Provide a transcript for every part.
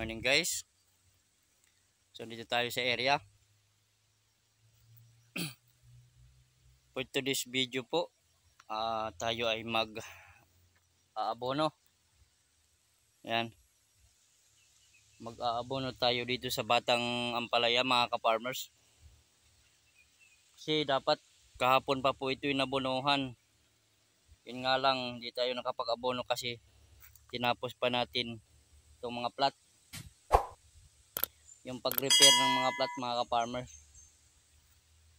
morning guys so dito tayo sa area for today's video po uh, tayo ay mag aabono yan mag aabono tayo dito sa batang ampalaya mga ka-farmers kasi dapat kahapon pa po ito inabonohan yun nga lang hindi tayo nakapag-abono kasi tinapos pa natin itong mga plot yung pag-repair ng mga plat mga ka-farmer.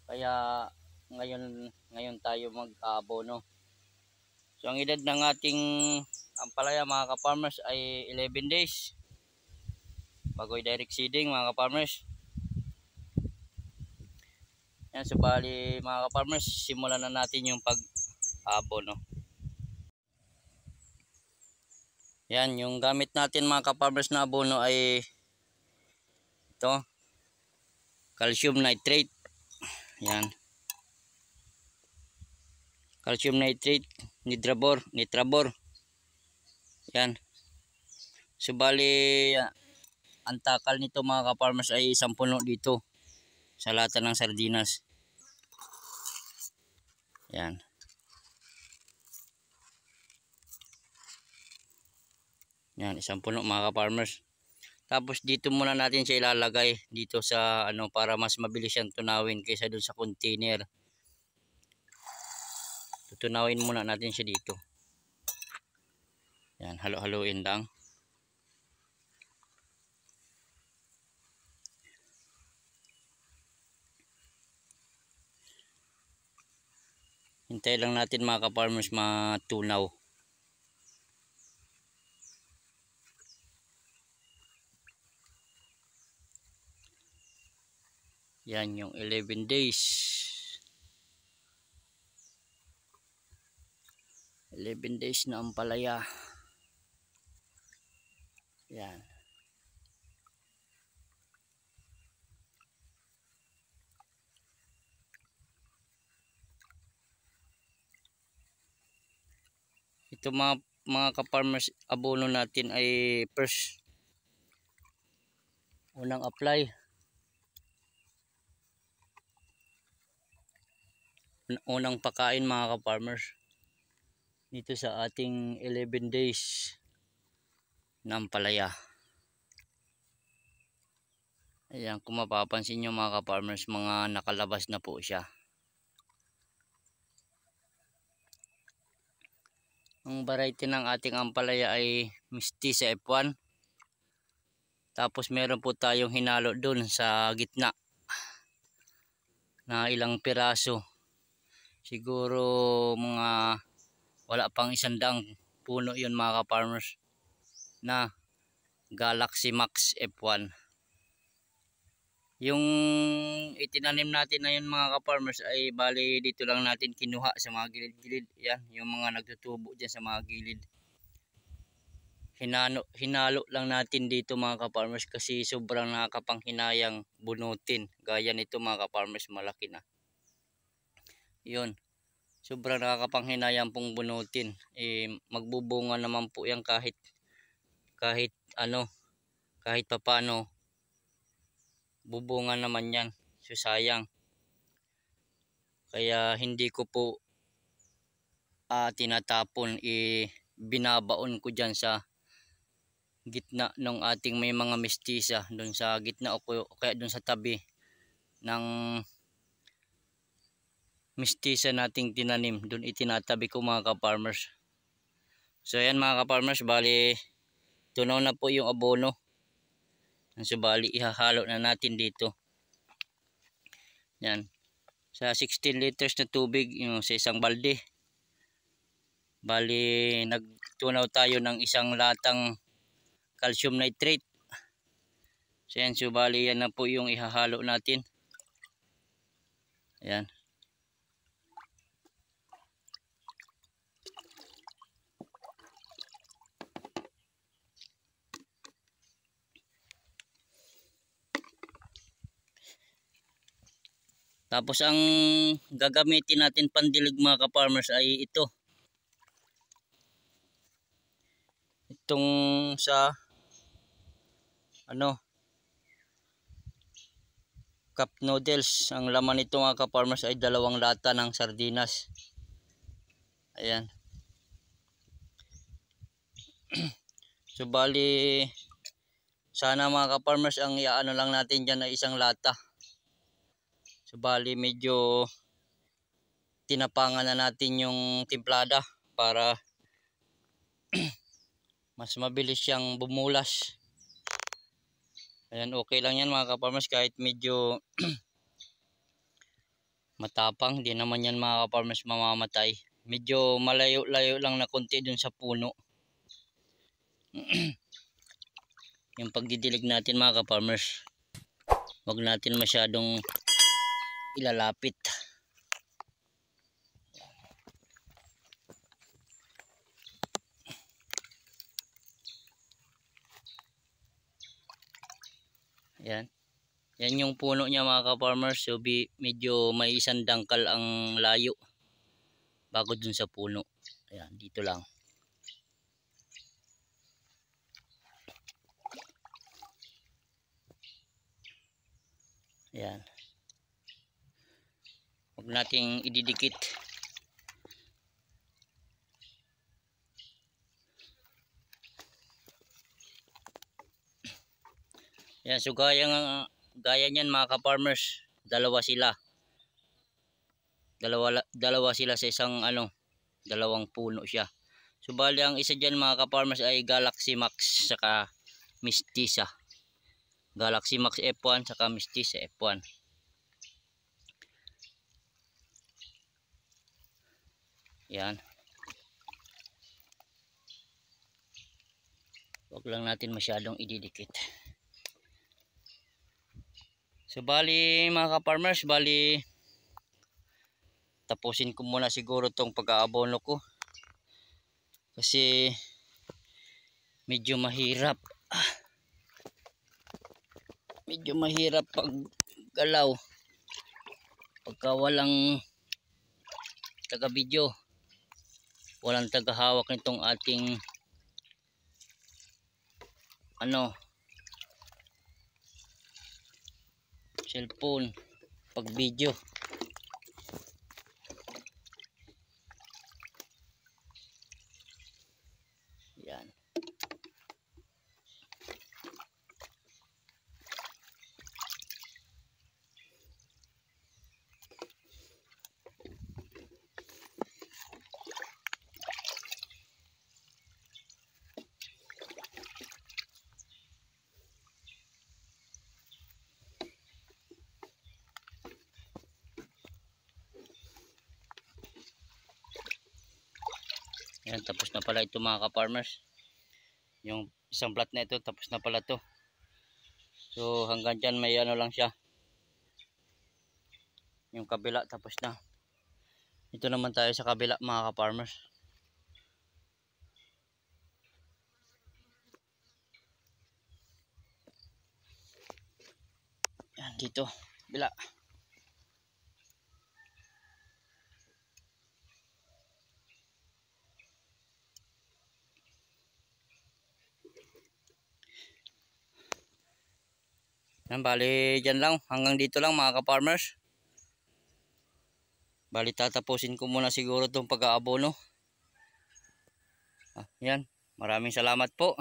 Kaya ngayon ngayon tayo mag-abono. So ang edad ng ating ampalaya mga ka-farmers ay 11 days bago direct seeding mga ka-farmers. Yan so bali mga ka-farmers simulan na natin yung pag-abono. Yan yung gamit natin mga ka-farmers na abono ay ito calcium nitrate yan calcium nitrate nitrabor nitrabor yan subali ang takal nito mga ka-farmers isang 10 dito sa lata ng sardinas yan yan isang puno mga ka-farmers tapos dito muna natin siya ilalagay dito sa ano para mas mabilis siyang tunawin kaysa dun sa container. Tutunawin muna natin siya dito. Yan, halo-haloin lang. Hintay lang natin mga ka-farmers matunaw. Yan yung 11 days. 11 days na ang palaya. Yan. Ito mga mga ka-farmers abono natin ay first unang apply unang pakain mga ka-farmers dito sa ating 11 days ng palaya ayan kung mapapansin nyo mga ka-farmers mga nakalabas na po siya ang variety ng ating ampalaya ay misty sa F1 tapos meron po tayong hinalo dun sa gitna na ilang piraso siguro mga wala pang isandang puno yun mga ka-farmers na Galaxy Max F1 yung itinanim natin na yun mga ka-farmers ay bali dito lang natin kinuha sa mga gilid-gilid yan yung mga nagtutubo dyan sa mga gilid hinano, hinalo lang natin dito mga ka-farmers kasi sobrang nakakapanghinayang bunutin. Gaya nito mga ka-farmers malaki na. Yun. Sobrang nakakapanghinayang pong bunutin. Eh, magbubunga naman po yan kahit kahit ano kahit papaano bubunga naman yan. So sayang. Kaya hindi ko po uh, tinatapon eh, binabaon ko dyan sa gitna ng ating may mga mestiza doon sa gitna o kaya doon sa tabi ng mistisa nating tinanim. Doon itinatabi ko mga ka-farmers. So ayan mga ka-farmers, bali tunaw na po yung abono. So bali ihahalo na natin dito. Yan. Sa 16 liters na tubig yung sa isang balde. Bali nagtunaw tayo ng isang latang calcium nitrate. So yan, so bali yan na po yung ihahalo natin. Ayan. Tapos ang gagamitin natin pandilig mga ka-farmers ay ito. Itong sa ano cup noodles. Ang laman nito mga ka-farmers ay dalawang lata ng sardinas. Ayan. so bali sana mga ka-farmers ang iaano lang natin dyan ay isang lata. So bali medyo tinapangan na natin yung timplada para mas mabilis siyang bumulas. Ayan okay lang yan mga kaparmers kahit medyo matapang. Hindi naman yan mga kaparmers mamamatay. Medyo malayo-layo lang na konti dun sa puno. yung pagdidilig natin mga kaparmers. Huwag natin masyadong ilalapit yan yan yung puno niya mga ka-farmers so medyo may isang dangkal ang layo bago dun sa puno ayan dito lang ayan huwag nating ididikit yan so gaya, gaya nyan mga ka-farmers dalawa sila dalawa, dalawa sila sa isang ano dalawang puno siya so bali ang isa dyan mga ka-farmers ay Galaxy Max saka Mistisa Galaxy Max F1 saka Mistisa F1 yan wag lang natin masyadong ididikit so bali mga ka-farmers bali tapusin ko muna siguro tong pag-aabono ko kasi medyo mahirap medyo mahirap pag galaw pagka walang taga video walang tagahawak nitong ating ano cellphone pag video Yan, tapos na pala ito mga ka-farmers. Yung isang plat na ito, tapos na pala to. So hanggang dyan may ano lang siya. Yung kabila tapos na. Ito naman tayo sa kabila mga ka-farmers. Yan dito. Bila. Bila. Yan, bali dyan lang. Hanggang dito lang mga ka-farmers. Bali tatapusin ko muna siguro itong pag-aabono. Ah, yan. Maraming salamat po.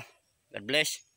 God bless.